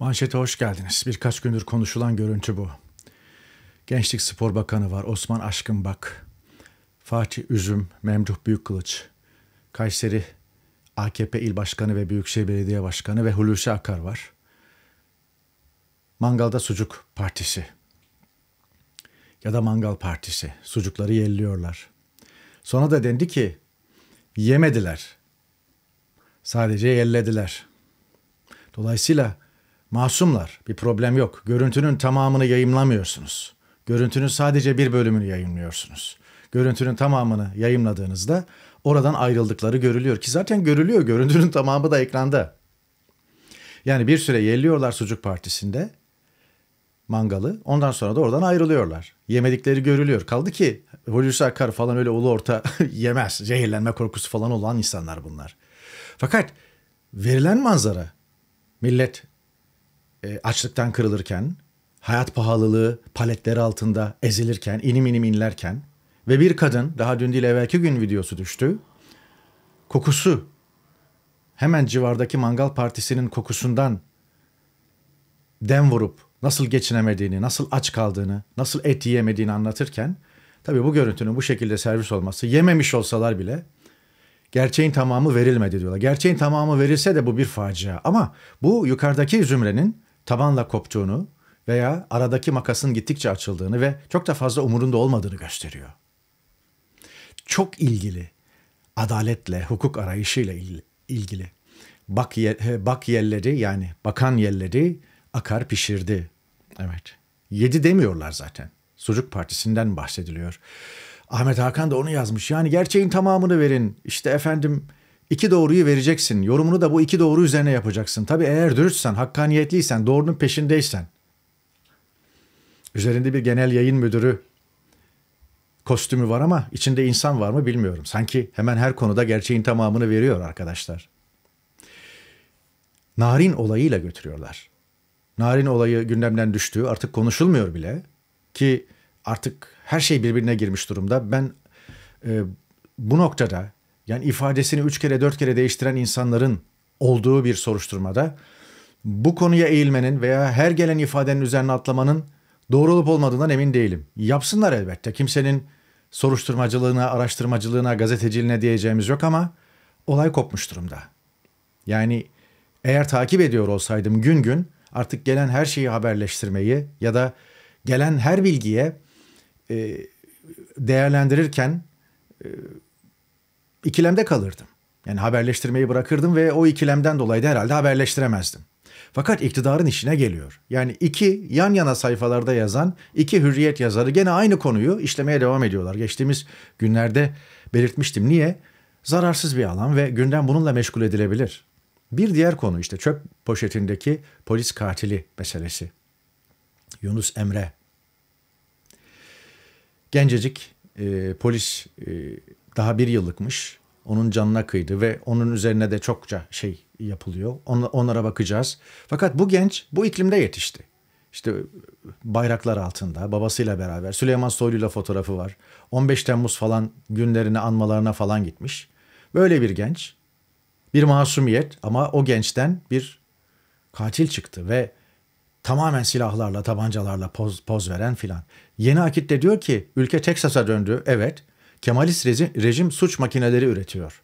Manşete hoş geldiniz. Birkaç gündür konuşulan görüntü bu. Gençlik Spor Bakanı var Osman Aşkın bak. Fatih Üzüm, Memduh Büyükkılıç. Kayseri AKP İl Başkanı ve Büyükşehir Belediye Başkanı ve Hulusi Akar var. Mangalda Sucuk Partisi ya da Mangal Partisi. Sucukları yelliyorlar. Sonra da dendi ki yemediler. Sadece yellediler. Dolayısıyla Masumlar, bir problem yok. Görüntünün tamamını yayınlamıyorsunuz. Görüntünün sadece bir bölümünü yayınlıyorsunuz. Görüntünün tamamını yayınladığınızda oradan ayrıldıkları görülüyor ki zaten görülüyor. Görüntünün tamamı da ekranda. Yani bir süre yelliyorlar Sucuk Partisi'nde mangalı. Ondan sonra da oradan ayrılıyorlar. Yemedikleri görülüyor. Kaldı ki Hulusi Akar falan öyle ulu orta yemez. Zehirlenme korkusu falan olan insanlar bunlar. Fakat verilen manzara millet e, açlıktan kırılırken, hayat pahalılığı paletleri altında ezilirken, inim inim inlerken ve bir kadın daha dün değil evvelki gün videosu düştü. Kokusu hemen civardaki mangal partisinin kokusundan dem vurup nasıl geçinemediğini, nasıl aç kaldığını, nasıl et yiyemediğini anlatırken tabii bu görüntünün bu şekilde servis olması yememiş olsalar bile gerçeğin tamamı verilmedi diyorlar. Gerçeğin tamamı verilse de bu bir facia ama bu yukarıdaki zümrenin tabanla koptuğunu veya aradaki makasın gittikçe açıldığını ve çok da fazla umurunda olmadığını gösteriyor. Çok ilgili, adaletle, hukuk arayışıyla ilgili. Bak, ye, bak yelleri yani bakan yelleri akar pişirdi. Evet. Yedi demiyorlar zaten. Sucuk Partisi'nden bahsediliyor. Ahmet Hakan da onu yazmış. Yani gerçeğin tamamını verin. İşte efendim İki doğruyu vereceksin. Yorumunu da bu iki doğru üzerine yapacaksın. Tabi eğer dürüstsen, hakkaniyetliysen, doğrunun peşindeysen. Üzerinde bir genel yayın müdürü kostümü var ama içinde insan var mı bilmiyorum. Sanki hemen her konuda gerçeğin tamamını veriyor arkadaşlar. Narin olayıyla götürüyorlar. Narin olayı gündemden düştüğü artık konuşulmuyor bile ki artık her şey birbirine girmiş durumda. Ben e, bu noktada yani ifadesini üç kere dört kere değiştiren insanların olduğu bir soruşturmada bu konuya eğilmenin veya her gelen ifadenin üzerine atlamanın doğru olup olmadığından emin değilim. Yapsınlar elbette. Kimsenin soruşturmacılığına, araştırmacılığına, gazeteciliğine diyeceğimiz yok ama olay kopmuş durumda. Yani eğer takip ediyor olsaydım gün gün artık gelen her şeyi haberleştirmeyi ya da gelen her bilgiye e, değerlendirirken e, ikilemde kalırdım. Yani haberleştirmeyi bırakırdım ve o ikilemden dolayı da herhalde haberleştiremezdim. Fakat iktidarın işine geliyor. Yani iki yan yana sayfalarda yazan iki hürriyet yazarı gene aynı konuyu işlemeye devam ediyorlar. Geçtiğimiz günlerde belirtmiştim. Niye? Zararsız bir alan ve gündem bununla meşgul edilebilir. Bir diğer konu işte çöp poşetindeki polis katili meselesi. Yunus Emre. Gencecik e, polis e, daha bir yıllıkmış. Onun canına kıydı ve onun üzerine de çokça şey yapılıyor. On, onlara bakacağız. Fakat bu genç bu iklimde yetişti. İşte bayraklar altında babasıyla beraber Süleyman Soylu'yla fotoğrafı var. 15 Temmuz falan günlerine anmalarına falan gitmiş. Böyle bir genç bir masumiyet ama o gençten bir katil çıktı ve tamamen silahlarla, tabancalarla poz, poz veren filan. Yeni Akit de diyor ki ülke Teksas'a döndü. Evet Kemalist rejim, rejim suç makineleri üretiyor.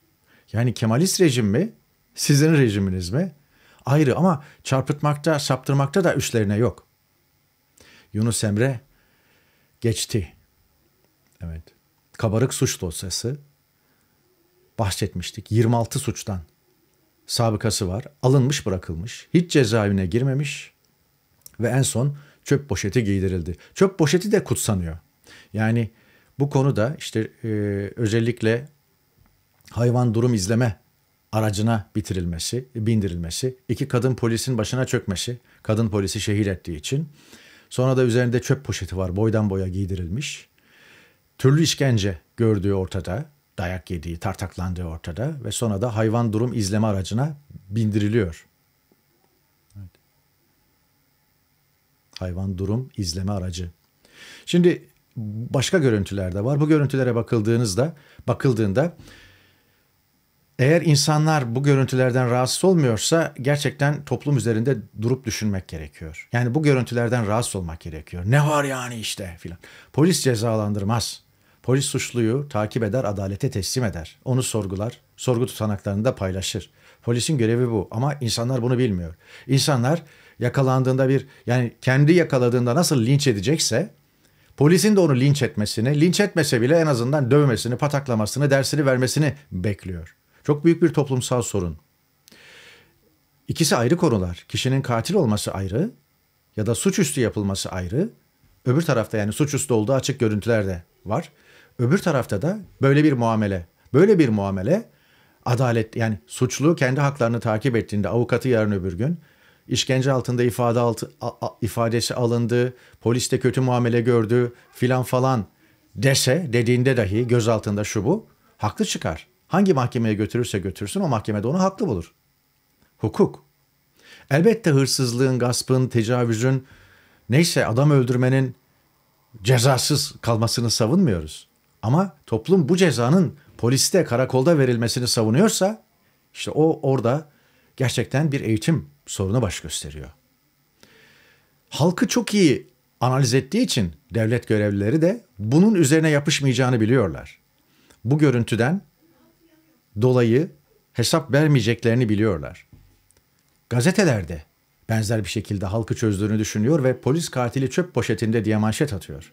Yani Kemalist rejim mi, sizin rejiminiz mi? Ayrı ama çarpıtmakta, saptırmakta da üstlerine yok. Yunus Emre geçti. Evet. Kabarık suç dosyası bahsetmiştik. 26 suçtan sabıkası var. Alınmış bırakılmış. Hiç cezaevine girmemiş. Ve en son çöp poşeti giydirildi. Çöp poşeti de kutsanıyor. Yani bu konuda işte e, özellikle hayvan durum izleme aracına bitirilmesi, bindirilmesi, iki kadın polisin başına çökmesi, kadın polisi şehir ettiği için. Sonra da üzerinde çöp poşeti var, boydan boya giydirilmiş. Türlü işkence gördüğü ortada, dayak yediği, tartaklandığı ortada ve sonra da hayvan durum izleme aracına bindiriliyor. Evet. Hayvan durum izleme aracı. Şimdi başka görüntüler de var. Bu görüntülere bakıldığınızda, bakıldığında eğer insanlar bu görüntülerden rahatsız olmuyorsa gerçekten toplum üzerinde durup düşünmek gerekiyor. Yani bu görüntülerden rahatsız olmak gerekiyor. Ne var yani işte filan. Polis cezalandırmaz. Polis suçluyu takip eder, adalete teslim eder. Onu sorgular, sorgu tutanaklarını da paylaşır. Polisin görevi bu ama insanlar bunu bilmiyor. İnsanlar yakalandığında bir yani kendi yakaladığında nasıl linç edecekse Polisin de onu linç etmesini, linç etmese bile en azından dövmesini, pataklamasını, dersini vermesini bekliyor. Çok büyük bir toplumsal sorun. İkisi ayrı konular. Kişinin katil olması ayrı ya da suçüstü yapılması ayrı. Öbür tarafta yani suçüstü olduğu açık görüntüler de var. Öbür tarafta da böyle bir muamele. Böyle bir muamele adalet yani suçlu kendi haklarını takip ettiğinde avukatı yarın öbür gün işkence altında ifade altı, a, a, ifadesi alındı, polis de kötü muamele gördü filan falan dese dediğinde dahi gözaltında şu bu haklı çıkar. Hangi mahkemeye götürürse götürsün o mahkemede onu haklı bulur. Hukuk. Elbette hırsızlığın, gaspın, tecavüzün neyse adam öldürmenin cezasız kalmasını savunmuyoruz. Ama toplum bu cezanın poliste, karakolda verilmesini savunuyorsa işte o orada gerçekten bir eğitim sorunu baş gösteriyor. Halkı çok iyi analiz ettiği için devlet görevlileri de bunun üzerine yapışmayacağını biliyorlar. Bu görüntüden dolayı hesap vermeyeceklerini biliyorlar. Gazetelerde benzer bir şekilde halkı çözdüğünü düşünüyor ve polis katili çöp poşetinde diye manşet atıyor.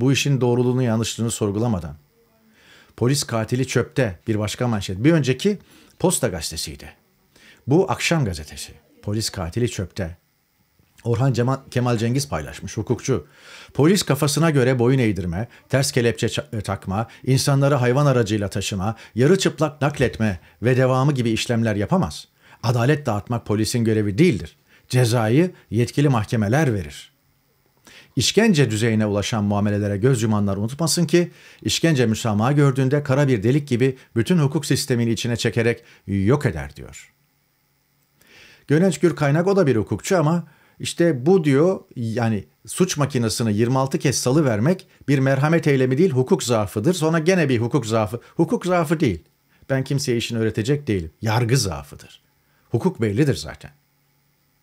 Bu işin doğruluğunu yanlışlığını sorgulamadan. Polis katili çöpte bir başka manşet. Bir önceki Posta Gazetesi'ydi. Bu akşam gazetesi. Polis katili çöpte. Orhan Cemal, Kemal Cengiz paylaşmış, hukukçu. Polis kafasına göre boyun eğdirme, ters kelepçe e, takma, insanları hayvan aracıyla taşıma, yarı çıplak nakletme ve devamı gibi işlemler yapamaz. Adalet dağıtmak polisin görevi değildir. Cezayı yetkili mahkemeler verir. İşkence düzeyine ulaşan muamelelere göz yumanlar unutmasın ki, işkence müsamaha gördüğünde kara bir delik gibi bütün hukuk sistemini içine çekerek yok eder diyor.'' Gönenç Gür Kaynak o da bir hukukçu ama işte bu diyor yani suç makinesini 26 kez salı vermek bir merhamet eylemi değil hukuk zaafıdır. Sonra gene bir hukuk zaafı. Hukuk zaafı değil. Ben kimseye işini öğretecek değilim. Yargı zaafıdır. Hukuk bellidir zaten.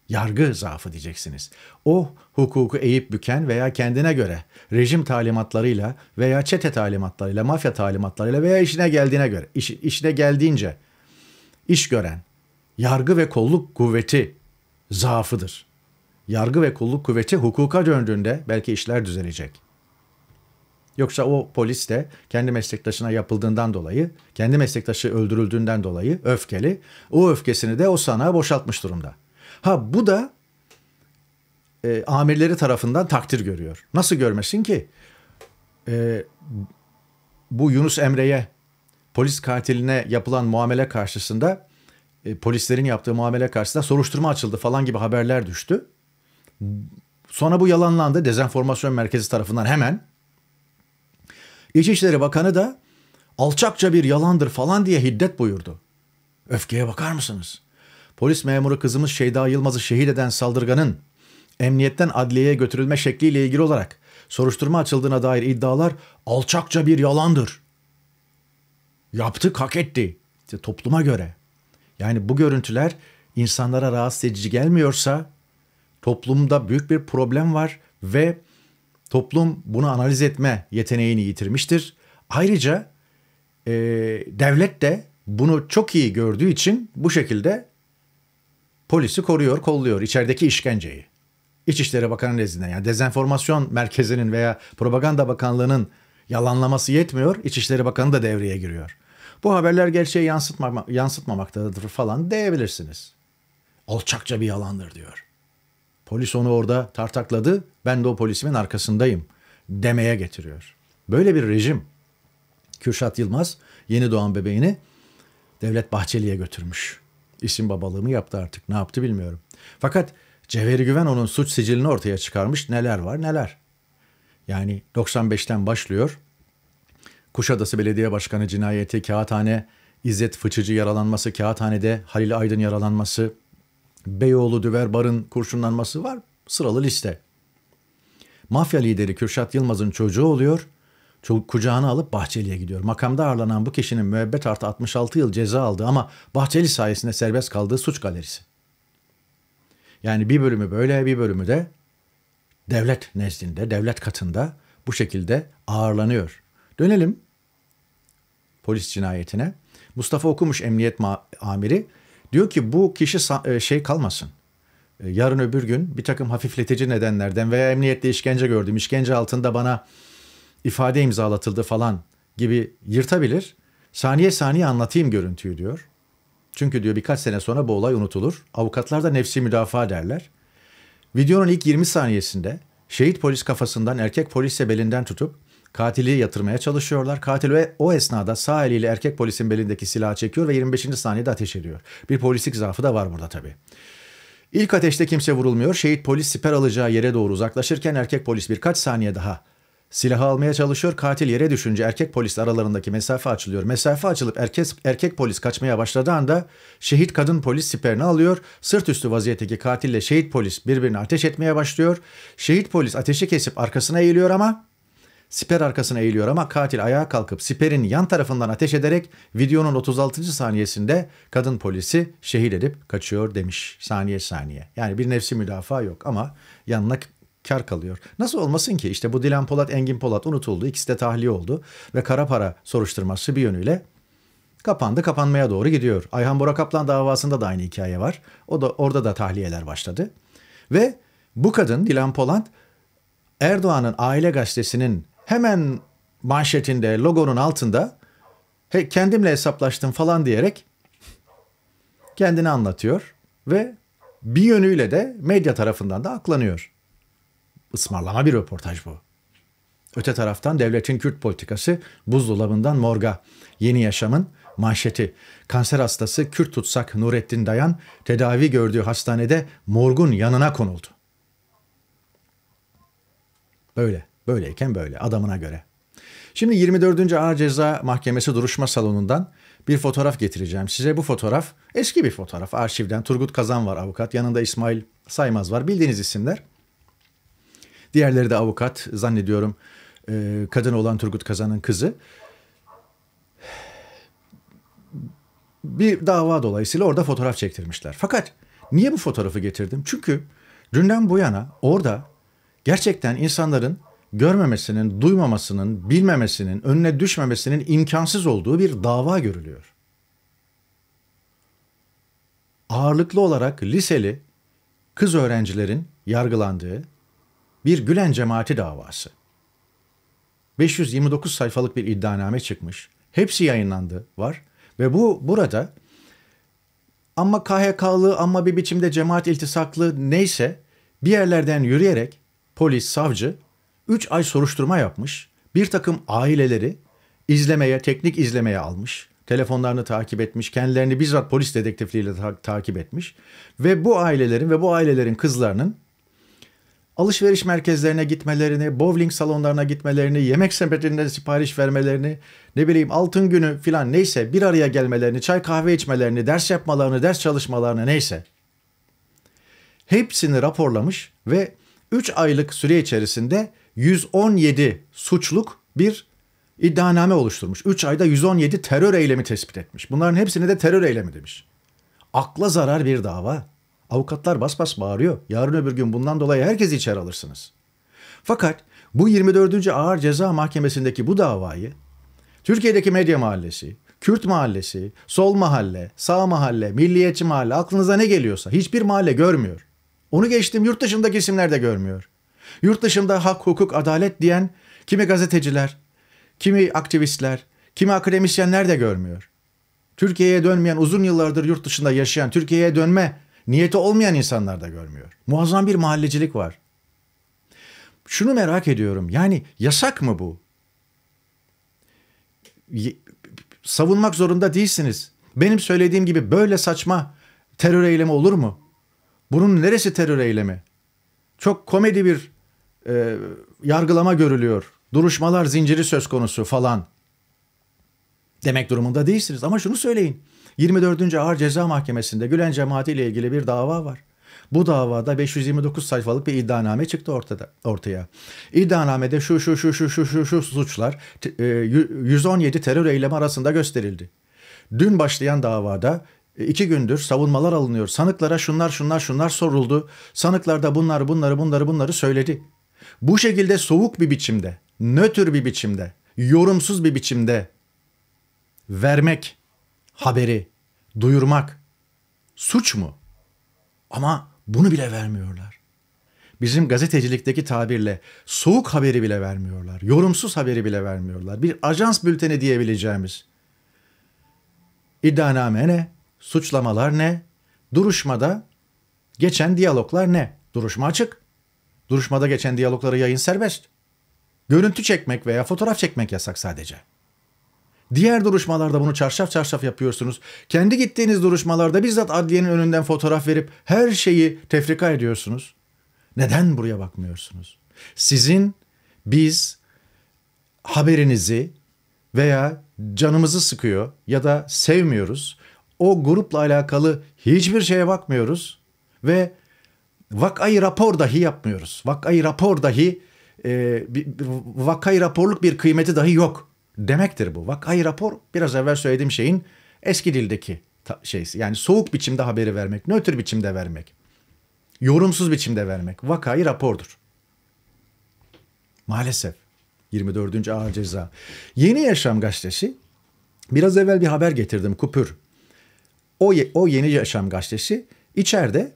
Yargı zaafı diyeceksiniz. O hukuku eğip büken veya kendine göre rejim talimatlarıyla veya çete talimatlarıyla, mafya talimatlarıyla veya işine geldiğine göre, iş, işine geldiğince iş gören yargı ve kolluk kuvveti zaafıdır. Yargı ve kolluk kuvveti hukuka döndüğünde belki işler düzelecek. Yoksa o polis de kendi meslektaşına yapıldığından dolayı, kendi meslektaşı öldürüldüğünden dolayı öfkeli. O öfkesini de o sana boşaltmış durumda. Ha bu da e, amirleri tarafından takdir görüyor. Nasıl görmesin ki? E, bu Yunus Emre'ye polis katiline yapılan muamele karşısında e, polislerin yaptığı muamele karşısında soruşturma açıldı falan gibi haberler düştü. Sonra bu yalanlandı dezenformasyon merkezi tarafından hemen. İçişleri Bakanı da alçakça bir yalandır falan diye hiddet buyurdu. Öfkeye bakar mısınız? Polis memuru kızımız Şeyda Yılmaz'ı şehit eden saldırganın emniyetten adliyeye götürülme şekliyle ilgili olarak soruşturma açıldığına dair iddialar alçakça bir yalandır. Yaptık hak etti. İşte topluma göre yani bu görüntüler insanlara rahatsız edici gelmiyorsa toplumda büyük bir problem var ve toplum bunu analiz etme yeteneğini yitirmiştir. Ayrıca e, devlet de bunu çok iyi gördüğü için bu şekilde polisi koruyor, kolluyor içerideki işkenceyi. İçişleri Bakanı nezdinde yani dezenformasyon merkezinin veya propaganda bakanlığının yalanlaması yetmiyor. İçişleri Bakanı da devreye giriyor. Bu haberler gerçeği yansıtma, yansıtmamaktadır falan diyebilirsiniz. Alçakça bir yalandır diyor. Polis onu orada tartakladı. Ben de o polisimin arkasındayım demeye getiriyor. Böyle bir rejim. Kürşat Yılmaz yeni doğan bebeğini Devlet Bahçeli'ye götürmüş. İsim mı yaptı artık ne yaptı bilmiyorum. Fakat Cevheri Güven onun suç sicilini ortaya çıkarmış neler var neler. Yani 95'ten başlıyor Kuşadası Belediye Başkanı cinayeti, Kağıthane, İzzet Fıçıcı yaralanması, Kağıthane'de Halil Aydın yaralanması, Beyoğlu Düver Bar'ın kurşunlanması var. Sıralı liste. Mafya lideri Kürşat Yılmaz'ın çocuğu oluyor. Çocuk kucağına alıp Bahçeli'ye gidiyor. Makamda ağırlanan bu kişinin müebbet artı 66 yıl ceza aldı ama Bahçeli sayesinde serbest kaldığı suç galerisi. Yani bir bölümü böyle bir bölümü de devlet nezdinde, devlet katında bu şekilde ağırlanıyor. Dönelim polis cinayetine. Mustafa Okumuş emniyet amiri diyor ki bu kişi e, şey kalmasın. E, yarın öbür gün bir takım hafifletici nedenlerden veya emniyette işkence gördüm, işkence altında bana ifade imzalatıldı falan gibi yırtabilir. Saniye saniye anlatayım görüntüyü diyor. Çünkü diyor birkaç sene sonra bu olay unutulur. Avukatlar da nefsi müdafaa derler. Videonun ilk 20 saniyesinde şehit polis kafasından erkek polisse belinden tutup Katili yatırmaya çalışıyorlar. Katil ve o esnada sağ eliyle erkek polisin belindeki silahı çekiyor ve 25. saniyede ateş ediyor. Bir polislik zaafı da var burada tabii. İlk ateşte kimse vurulmuyor. Şehit polis siper alacağı yere doğru uzaklaşırken erkek polis birkaç saniye daha silahı almaya çalışıyor. Katil yere düşünce erkek polis aralarındaki mesafe açılıyor. Mesafe açılıp erkek, erkek polis kaçmaya başladığı anda şehit kadın polis siperini alıyor. Sırt üstü vaziyetteki katille şehit polis birbirine ateş etmeye başlıyor. Şehit polis ateşi kesip arkasına eğiliyor ama Siper arkasına eğiliyor ama katil ayağa kalkıp siperin yan tarafından ateş ederek videonun 36. saniyesinde kadın polisi şehit edip kaçıyor demiş saniye saniye. Yani bir nefsi müdafaa yok ama yanına kar kalıyor. Nasıl olmasın ki işte bu Dilan Polat, Engin Polat unutuldu. ikisi de tahliye oldu ve kara para soruşturması bir yönüyle kapandı kapanmaya doğru gidiyor. Ayhan Bora Kaplan davasında da aynı hikaye var. O da orada da tahliyeler başladı. Ve bu kadın Dilan Polat Erdoğan'ın Aile Gazetesi'nin hemen manşetinde, logonun altında He, kendimle hesaplaştım falan diyerek kendini anlatıyor ve bir yönüyle de medya tarafından da aklanıyor. Ismarlama bir röportaj bu. Öte taraftan devletin Kürt politikası buzdolabından morga. Yeni yaşamın manşeti. Kanser hastası Kürt tutsak Nurettin Dayan tedavi gördüğü hastanede morgun yanına konuldu. Böyle. Böyleyken böyle adamına göre. Şimdi 24. Ağır Ceza Mahkemesi duruşma salonundan bir fotoğraf getireceğim size. Bu fotoğraf eski bir fotoğraf arşivden. Turgut Kazan var avukat. Yanında İsmail Saymaz var. Bildiğiniz isimler. Diğerleri de avukat zannediyorum. E, kadın olan Turgut Kazan'ın kızı. Bir dava dolayısıyla orada fotoğraf çektirmişler. Fakat niye bu fotoğrafı getirdim? Çünkü dünden bu yana orada gerçekten insanların görmemesinin, duymamasının, bilmemesinin, önüne düşmemesinin imkansız olduğu bir dava görülüyor. Ağırlıklı olarak liseli kız öğrencilerin yargılandığı bir Gülen cemaati davası. 529 sayfalık bir iddianame çıkmış. Hepsi yayınlandı var ve bu burada ama KHK'lı ama bir biçimde cemaat iltisaklı neyse bir yerlerden yürüyerek polis, savcı 3 ay soruşturma yapmış. Bir takım aileleri izlemeye, teknik izlemeye almış. Telefonlarını takip etmiş, kendilerini bizzat polis dedektifliğiyle ta- takip etmiş. Ve bu ailelerin ve bu ailelerin kızlarının alışveriş merkezlerine gitmelerini, bowling salonlarına gitmelerini, yemek sepetinden sipariş vermelerini, ne bileyim altın günü filan neyse bir araya gelmelerini, çay kahve içmelerini, ders yapmalarını, ders çalışmalarını neyse. Hepsini raporlamış ve 3 aylık süre içerisinde 117 suçluk bir iddianame oluşturmuş. 3 ayda 117 terör eylemi tespit etmiş. Bunların hepsini de terör eylemi demiş. Akla zarar bir dava. Avukatlar bas bas bağırıyor. Yarın öbür gün bundan dolayı herkesi içeri alırsınız. Fakat bu 24. Ağır Ceza Mahkemesi'ndeki bu davayı Türkiye'deki medya mahallesi, Kürt mahallesi, sol mahalle, sağ mahalle, milliyetçi mahalle aklınıza ne geliyorsa hiçbir mahalle görmüyor. Onu geçtim yurt dışındaki isimler de görmüyor. Yurt dışında hak, hukuk, adalet diyen kimi gazeteciler, kimi aktivistler, kimi akademisyenler de görmüyor. Türkiye'ye dönmeyen, uzun yıllardır yurt dışında yaşayan, Türkiye'ye dönme niyeti olmayan insanlar da görmüyor. Muazzam bir mahallecilik var. Şunu merak ediyorum. Yani yasak mı bu? savunmak zorunda değilsiniz. Benim söylediğim gibi böyle saçma terör eylemi olur mu? Bunun neresi terör eylemi? Çok komedi bir e, yargılama görülüyor. Duruşmalar zinciri söz konusu falan demek durumunda değilsiniz. Ama şunu söyleyin. 24. Ağır Ceza Mahkemesi'nde Gülen Cemaati ile ilgili bir dava var. Bu davada 529 sayfalık bir iddianame çıktı ortada, ortaya. İddianamede şu şu şu şu şu şu, şu suçlar 117 e, terör eylemi arasında gösterildi. Dün başlayan davada e, iki gündür savunmalar alınıyor. Sanıklara şunlar şunlar şunlar soruldu. Sanıklar da bunlar bunları bunları bunları söyledi. Bu şekilde soğuk bir biçimde, nötr bir biçimde, yorumsuz bir biçimde vermek, haberi, duyurmak suç mu? Ama bunu bile vermiyorlar. Bizim gazetecilikteki tabirle soğuk haberi bile vermiyorlar. Yorumsuz haberi bile vermiyorlar. Bir ajans bülteni diyebileceğimiz. İddianame ne? Suçlamalar ne? Duruşmada geçen diyaloglar ne? Duruşma açık. Duruşmada geçen diyalogları yayın serbest. Görüntü çekmek veya fotoğraf çekmek yasak sadece. Diğer duruşmalarda bunu çarşaf çarşaf yapıyorsunuz. Kendi gittiğiniz duruşmalarda bizzat adliyenin önünden fotoğraf verip her şeyi tefrika ediyorsunuz. Neden buraya bakmıyorsunuz? Sizin biz haberinizi veya canımızı sıkıyor ya da sevmiyoruz. O grupla alakalı hiçbir şeye bakmıyoruz ve vakayı rapor dahi yapmıyoruz. Vakayı rapor dahi e, vakayı raporluk bir kıymeti dahi yok demektir bu. Vakayı rapor biraz evvel söylediğim şeyin eski dildeki şeysi. Yani soğuk biçimde haberi vermek, nötr biçimde vermek, yorumsuz biçimde vermek. Vakayı rapordur. Maalesef 24. Ağır Ceza. Yeni Yaşam gazetesi biraz evvel bir haber getirdim Kupür. O, o Yeni Yaşam gazetesi içeride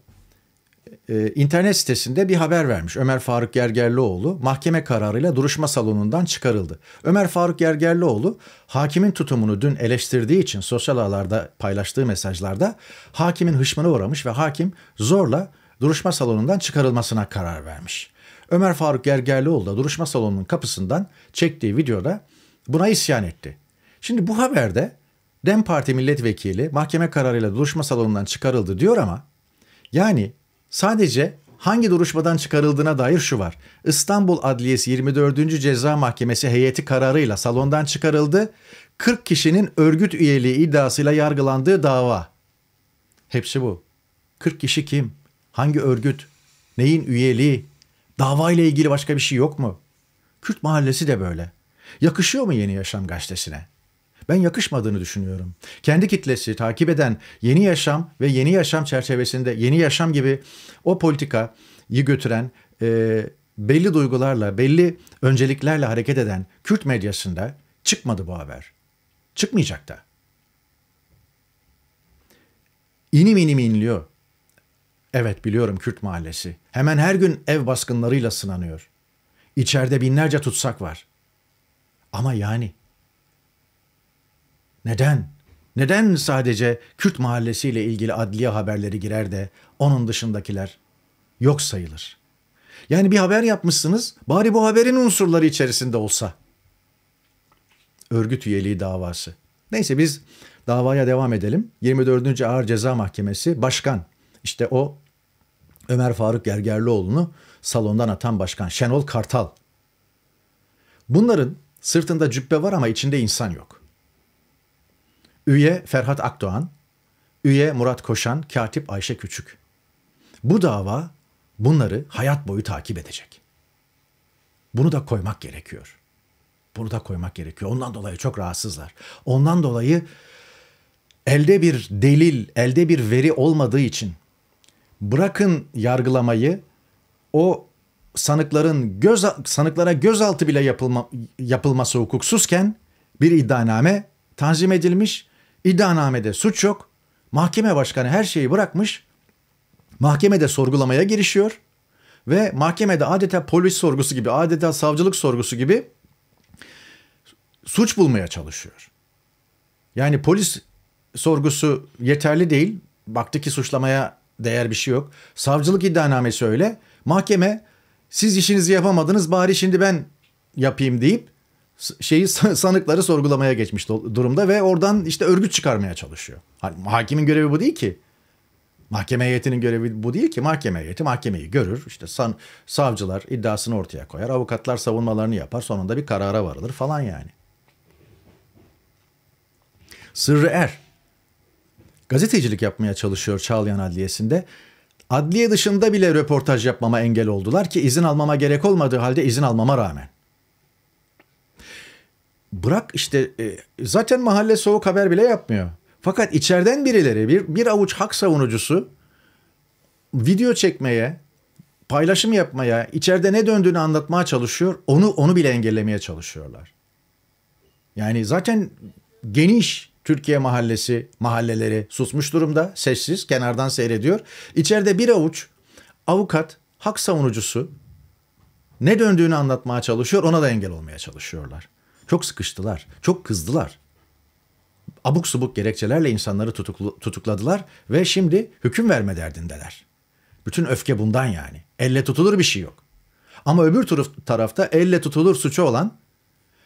e, internet sitesinde bir haber vermiş. Ömer Faruk Gergerlioğlu mahkeme kararıyla duruşma salonundan çıkarıldı. Ömer Faruk Gergerlioğlu hakimin tutumunu dün eleştirdiği için sosyal ağlarda paylaştığı mesajlarda hakimin hışmına uğramış ve hakim zorla duruşma salonundan çıkarılmasına karar vermiş. Ömer Faruk Gergerlioğlu da duruşma salonunun kapısından çektiği videoda buna isyan etti. Şimdi bu haberde DEM Parti milletvekili mahkeme kararıyla duruşma salonundan çıkarıldı diyor ama yani Sadece hangi duruşmadan çıkarıldığına dair şu var. İstanbul Adliyesi 24. Ceza Mahkemesi heyeti kararıyla salondan çıkarıldı. 40 kişinin örgüt üyeliği iddiasıyla yargılandığı dava. Hepsi bu. 40 kişi kim? Hangi örgüt? Neyin üyeliği? Dava ile ilgili başka bir şey yok mu? Kürt mahallesi de böyle. Yakışıyor mu Yeni Yaşam gazetesine? ben yakışmadığını düşünüyorum. Kendi kitlesi takip eden yeni yaşam ve yeni yaşam çerçevesinde yeni yaşam gibi o politikayı götüren e, belli duygularla, belli önceliklerle hareket eden Kürt medyasında çıkmadı bu haber. Çıkmayacak da. İnim inim inliyor. Evet biliyorum Kürt mahallesi. Hemen her gün ev baskınlarıyla sınanıyor. İçeride binlerce tutsak var. Ama yani neden? Neden sadece Kürt mahallesiyle ilgili adliye haberleri girer de onun dışındakiler yok sayılır? Yani bir haber yapmışsınız bari bu haberin unsurları içerisinde olsa. Örgüt üyeliği davası. Neyse biz davaya devam edelim. 24. Ağır Ceza Mahkemesi başkan işte o Ömer Faruk Gergerlioğlu'nu salondan atan başkan Şenol Kartal. Bunların sırtında cübbe var ama içinde insan yok. Üye Ferhat Akdoğan, üye Murat Koşan, katip Ayşe Küçük. Bu dava bunları hayat boyu takip edecek. Bunu da koymak gerekiyor. Bunu da koymak gerekiyor. Ondan dolayı çok rahatsızlar. Ondan dolayı elde bir delil, elde bir veri olmadığı için bırakın yargılamayı o sanıkların göz sanıklara gözaltı bile yapılma, yapılması hukuksuzken bir iddianame tanzim edilmiş İddianamede suç yok. Mahkeme başkanı her şeyi bırakmış. Mahkemede sorgulamaya girişiyor. Ve mahkemede adeta polis sorgusu gibi, adeta savcılık sorgusu gibi suç bulmaya çalışıyor. Yani polis sorgusu yeterli değil. Baktı ki suçlamaya değer bir şey yok. Savcılık iddianamesi öyle. Mahkeme siz işinizi yapamadınız bari şimdi ben yapayım deyip şeyi sanıkları sorgulamaya geçmiş durumda ve oradan işte örgüt çıkarmaya çalışıyor. hakimin görevi bu değil ki. Mahkeme heyetinin görevi bu değil ki. Mahkeme heyeti mahkemeyi görür. İşte san, savcılar iddiasını ortaya koyar. Avukatlar savunmalarını yapar. Sonunda bir karara varılır falan yani. Sırrı Er. Gazetecilik yapmaya çalışıyor Çağlayan Adliyesi'nde. Adliye dışında bile röportaj yapmama engel oldular ki izin almama gerek olmadığı halde izin almama rağmen bırak işte e, zaten mahalle soğuk haber bile yapmıyor. Fakat içeriden birileri bir, bir avuç hak savunucusu video çekmeye, paylaşım yapmaya, içeride ne döndüğünü anlatmaya çalışıyor. Onu onu bile engellemeye çalışıyorlar. Yani zaten geniş Türkiye mahallesi, mahalleleri susmuş durumda, sessiz, kenardan seyrediyor. İçeride bir avuç avukat, hak savunucusu ne döndüğünü anlatmaya çalışıyor, ona da engel olmaya çalışıyorlar. Çok sıkıştılar, çok kızdılar. Abuk subuk gerekçelerle insanları tutuklu, tutukladılar ve şimdi hüküm verme derdindeler. Bütün öfke bundan yani. Elle tutulur bir şey yok. Ama öbür tarafta elle tutulur suçu olan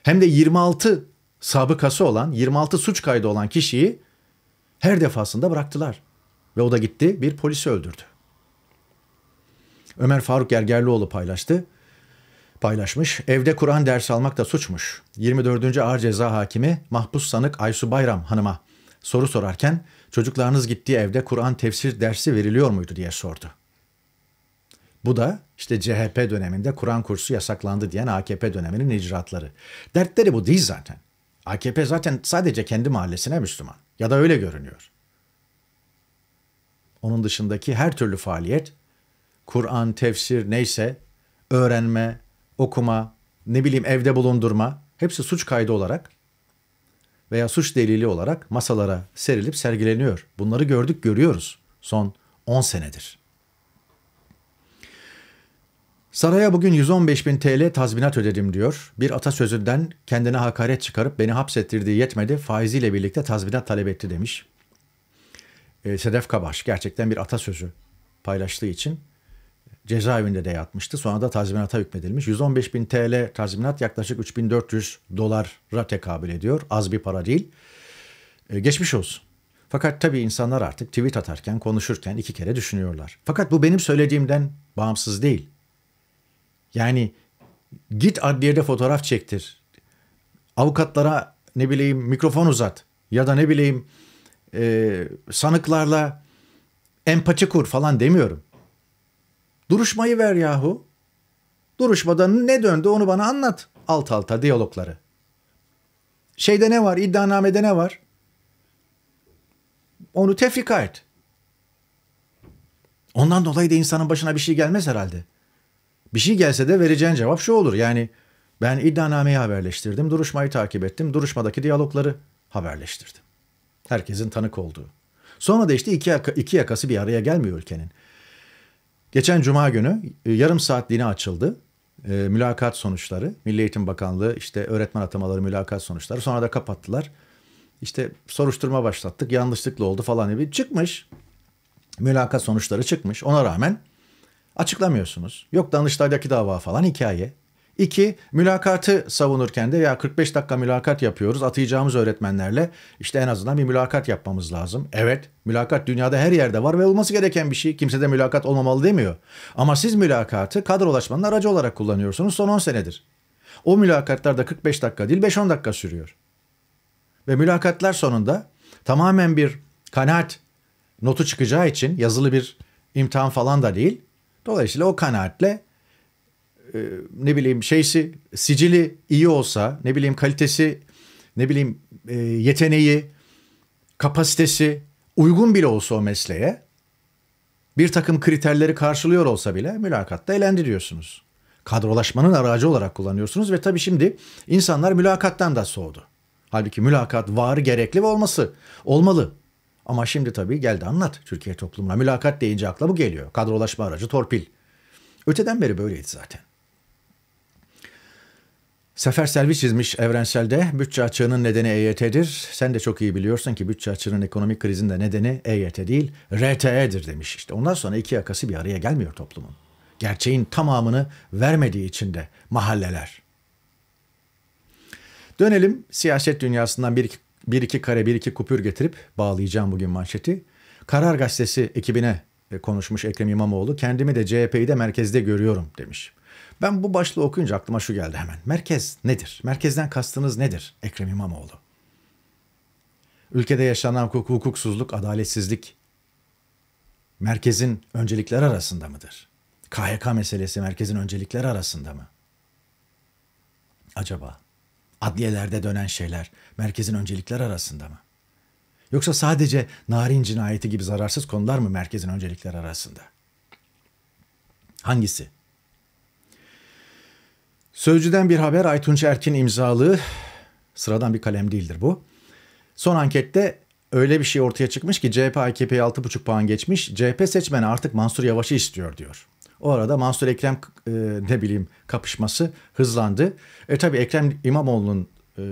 hem de 26 sabıkası olan, 26 suç kaydı olan kişiyi her defasında bıraktılar. Ve o da gitti bir polisi öldürdü. Ömer Faruk Gergerlioğlu paylaştı paylaşmış. Evde Kur'an dersi almak da suçmuş. 24. Ağır Ceza Hakimi Mahpus Sanık Aysu Bayram Hanım'a soru sorarken çocuklarınız gittiği evde Kur'an tefsir dersi veriliyor muydu diye sordu. Bu da işte CHP döneminde Kur'an kursu yasaklandı diyen AKP döneminin icraatları. Dertleri bu değil zaten. AKP zaten sadece kendi mahallesine Müslüman ya da öyle görünüyor. Onun dışındaki her türlü faaliyet Kur'an, tefsir neyse öğrenme, okuma, ne bileyim evde bulundurma hepsi suç kaydı olarak veya suç delili olarak masalara serilip sergileniyor. Bunları gördük görüyoruz son 10 senedir. Saraya bugün 115 bin TL tazminat ödedim diyor. Bir atasözünden kendine hakaret çıkarıp beni hapsettirdiği yetmedi. Faiziyle birlikte tazminat talep etti demiş. Ee, Sedef Kabaş gerçekten bir atasözü paylaştığı için cezaevinde de yatmıştı. Sonra da tazminata hükmedilmiş. 115 bin TL tazminat yaklaşık 3400 dolara tekabül ediyor. Az bir para değil. E, geçmiş olsun. Fakat tabii insanlar artık tweet atarken, konuşurken iki kere düşünüyorlar. Fakat bu benim söylediğimden bağımsız değil. Yani git adliyede fotoğraf çektir. Avukatlara ne bileyim mikrofon uzat ya da ne bileyim e, sanıklarla empati kur falan demiyorum. Duruşmayı ver yahu. Duruşmada ne döndü onu bana anlat. Alt alta diyalogları. Şeyde ne var? İddianamede ne var? Onu tefrika et. Ondan dolayı da insanın başına bir şey gelmez herhalde. Bir şey gelse de vereceğin cevap şu olur. Yani ben iddianameyi haberleştirdim, duruşmayı takip ettim, duruşmadaki diyalogları haberleştirdim. Herkesin tanık olduğu. Sonra da işte iki, yaka, iki yakası bir araya gelmiyor ülkenin. Geçen cuma günü e, yarım saatliğine açıldı. E, mülakat sonuçları, Milli Eğitim Bakanlığı işte öğretmen atamaları mülakat sonuçları sonra da kapattılar. İşte soruşturma başlattık yanlışlıkla oldu falan gibi çıkmış. Mülakat sonuçları çıkmış ona rağmen açıklamıyorsunuz. Yok Danıştay'daki dava falan hikaye. İki, mülakatı savunurken de ya 45 dakika mülakat yapıyoruz atayacağımız öğretmenlerle işte en azından bir mülakat yapmamız lazım. Evet mülakat dünyada her yerde var ve olması gereken bir şey kimse de mülakat olmamalı demiyor. Ama siz mülakatı kadrolaşmanın aracı olarak kullanıyorsunuz son 10 senedir. O mülakatlar da 45 dakika değil 5-10 dakika sürüyor. Ve mülakatlar sonunda tamamen bir kanaat notu çıkacağı için yazılı bir imtihan falan da değil. Dolayısıyla o kanaatle e, ne bileyim şeysi sicili iyi olsa ne bileyim kalitesi ne bileyim e, yeteneği kapasitesi uygun bile olsa o mesleğe bir takım kriterleri karşılıyor olsa bile mülakatta elendiriyorsunuz. Kadrolaşmanın aracı olarak kullanıyorsunuz ve tabii şimdi insanlar mülakattan da soğudu. Halbuki mülakat var gerekli ve olması olmalı. Ama şimdi tabii geldi anlat Türkiye toplumuna. Mülakat deyince akla bu geliyor. Kadrolaşma aracı torpil. Öteden beri böyleydi zaten. Sefer Selvi çizmiş Evrensel'de bütçe açığının nedeni EYT'dir. Sen de çok iyi biliyorsun ki bütçe açığının ekonomik krizin de nedeni EYT değil RTE'dir demiş. İşte ondan sonra iki yakası bir araya gelmiyor toplumun. Gerçeğin tamamını vermediği için de mahalleler. Dönelim siyaset dünyasından bir iki, bir iki kare bir iki kupür getirip bağlayacağım bugün manşeti. Karar Gazetesi ekibine e, konuşmuş Ekrem İmamoğlu. Kendimi de CHP'yi de merkezde görüyorum demiş. Ben bu başlığı okuyunca aklıma şu geldi hemen. Merkez nedir? Merkezden kastınız nedir Ekrem İmamoğlu? Ülkede yaşanan hukuk, hukuksuzluk, adaletsizlik merkezin öncelikler arasında mıdır? KHK meselesi merkezin öncelikler arasında mı? Acaba adliyelerde dönen şeyler merkezin öncelikler arasında mı? Yoksa sadece narin cinayeti gibi zararsız konular mı merkezin öncelikler arasında? Hangisi? Sözcüden bir haber Aytunç Erkin imzalı. Sıradan bir kalem değildir bu. Son ankette öyle bir şey ortaya çıkmış ki CHP AKP'yi 6,5 puan geçmiş. CHP seçmeni artık Mansur Yavaş'ı istiyor diyor. O arada Mansur Ekrem e, ne bileyim kapışması hızlandı. E tabi Ekrem İmamoğlu'nun e,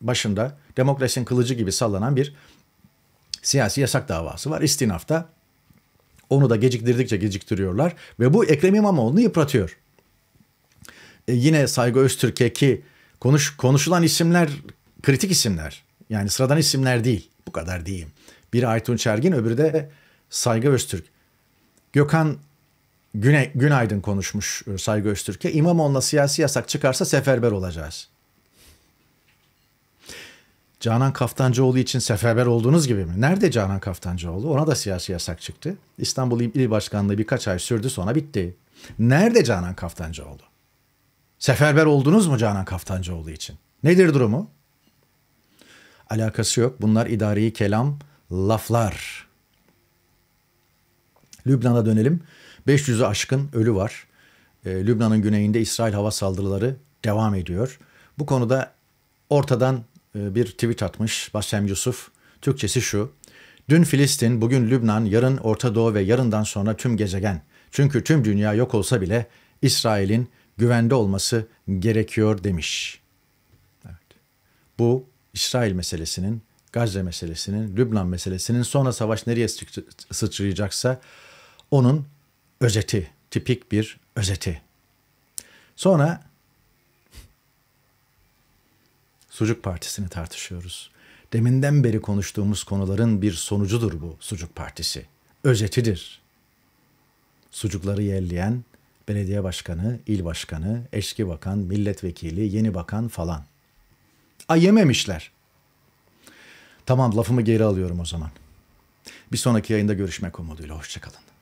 başında demokrasinin kılıcı gibi sallanan bir siyasi yasak davası var. İstinafta onu da geciktirdikçe geciktiriyorlar ve bu Ekrem İmamoğlu'nu yıpratıyor. E, yine Saygı Öztürk'e ki konuş, konuşulan isimler kritik isimler. Yani sıradan isimler değil. Bu kadar diyeyim. Biri Aytun Çergin öbürü de Saygı Öztürk. Gökhan Güne, Günaydın konuşmuş e, Saygı Öztürk'e. İmamoğlu'na siyasi yasak çıkarsa seferber olacağız. Canan Kaftancıoğlu için seferber olduğunuz gibi mi? Nerede Canan Kaftancıoğlu? Ona da siyasi yasak çıktı. İstanbul İl Başkanlığı birkaç ay sürdü sonra bitti. Nerede Canan Kaftancıoğlu? Seferber oldunuz mu Canan Kaftancıoğlu için? Nedir durumu? Alakası yok. Bunlar idari kelam, laflar. Lübnan'a dönelim. 500'ü aşkın ölü var. E, Lübnan'ın güneyinde İsrail hava saldırıları devam ediyor. Bu konuda ortadan e, bir tweet atmış Bassem Yusuf. Türkçesi şu. Dün Filistin, bugün Lübnan, yarın Orta Doğu ve yarından sonra tüm gezegen. Çünkü tüm dünya yok olsa bile İsrail'in güvende olması gerekiyor demiş. Evet. Bu İsrail meselesinin, Gazze meselesinin, Lübnan meselesinin sonra savaş nereye sıçrayacaksa onun özeti, tipik bir özeti. Sonra Sucuk Partisi'ni tartışıyoruz. Deminden beri konuştuğumuz konuların bir sonucudur bu Sucuk Partisi. Özetidir. Sucukları yerleyen belediye başkanı, il başkanı, eski bakan, milletvekili, yeni bakan falan. Ay yememişler. Tamam lafımı geri alıyorum o zaman. Bir sonraki yayında görüşmek umuduyla. Hoşçakalın.